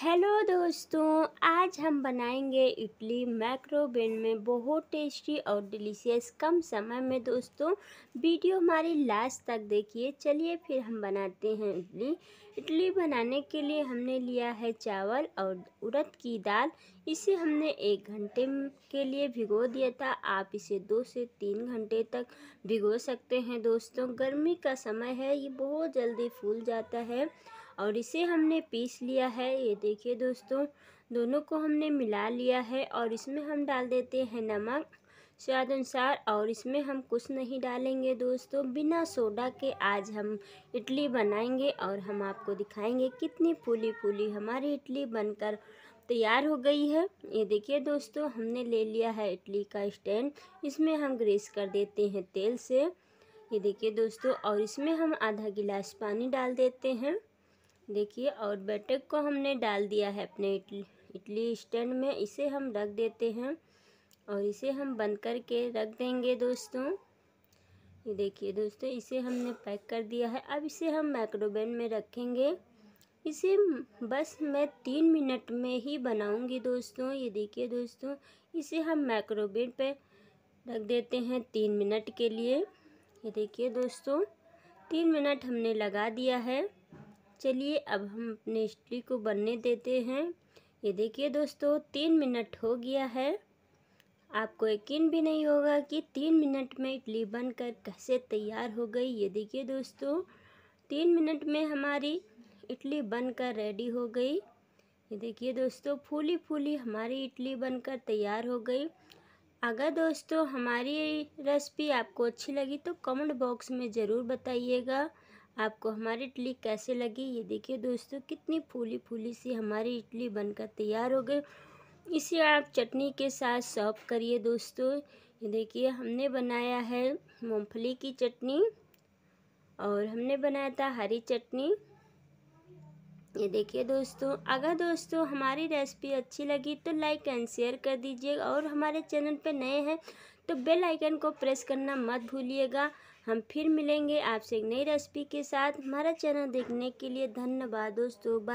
hello दोस्तों आज हम बनाएंगे इडली माइक्रोवेव में बहुत टेस्टी और डिलीशियस कम समय में दोस्तों वीडियो हमारी लास्ट तक देखिए चलिए फिर हम बनाते हैं इडली इडली बनाने के लिए हमने लिया है चावल और उड़द की दाल इसे हमने एक घंटे के लिए भिगो दिया था आप इसे दो से तीन घंटे तक भिगो सकते हैं दोस्तों गर्मी का समय है ये बहुत जल्दी फूल जाता है और इसे हमने पीस लिया है ये देखिए दोस्तों दोनों को हमने मिला लिया है और इसमें हम डाल देते हैं नमक स्वाद अनुसार और इसमें हम कुछ नहीं डालेंगे दोस्तों बिना सोडा के आज हम इडली बनाएंगे और हम आपको दिखाएंगे कितनी फूली फूली हमारी इडली बनकर तैयार हो गई है ये देखिए दोस्तों हमने ले लिया है इडली का स्टैंड इसमें हम ग्रेस कर देते हैं तेल से ये देखिए दोस्तों और इसमें हम आधा गिलास पानी डाल देते हैं देखिए और बैटर को हमने डाल दिया है अपने इडली इडली स्टैंड में इसे हम रख देते हैं और इसे हम बंद करके रख देंगे दोस्तों ये देखिए दोस्तों इसे हमने पैक कर दिया है अब इसे हम माइक्रोवेव में रखेंगे इसे बस मैं तीन मिनट में ही बनाऊंगी दोस्तों ये देखिए दोस्तों इसे हम माइक्रोवेव पे रख देते हैं तीन मिनट के लिए ये देखिए दोस्तों तीन मिनट हमने लगा दिया है चलिए अब हम अपने इडली को बनने देते हैं ये देखिए दोस्तों तीन मिनट हो गया है आपको यकीन भी नहीं होगा कि तीन मिनट में इडली बनकर कैसे तैयार हो गई ये देखिए दोस्तों तीन मिनट में हमारी इडली बनकर रेडी हो गई ये देखिए दोस्तों फूली फूली हमारी इडली बनकर तैयार हो गई अगर दोस्तों हमारी रेसिपी आपको अच्छी लगी तो कमेंट बॉक्स में ज़रूर बताइएगा आपको हमारी इडली कैसे लगी ये देखिए दोस्तों कितनी फूली फूली सी हमारी इडली बनकर तैयार हो गई इसे आप चटनी के साथ सर्व करिए दोस्तों ये देखिए हमने बनाया है मूँगफली की चटनी और हमने बनाया था हरी चटनी ये देखिए दोस्तों अगर दोस्तों हमारी रेसिपी अच्छी लगी तो लाइक एंड शेयर कर दीजिए और हमारे चैनल पर नए हैं तो बेल आइकन को प्रेस करना मत भूलिएगा हम फिर मिलेंगे आपसे एक नई रेसिपी के साथ हमारा चैनल देखने के लिए धन्यवाद दोस्तों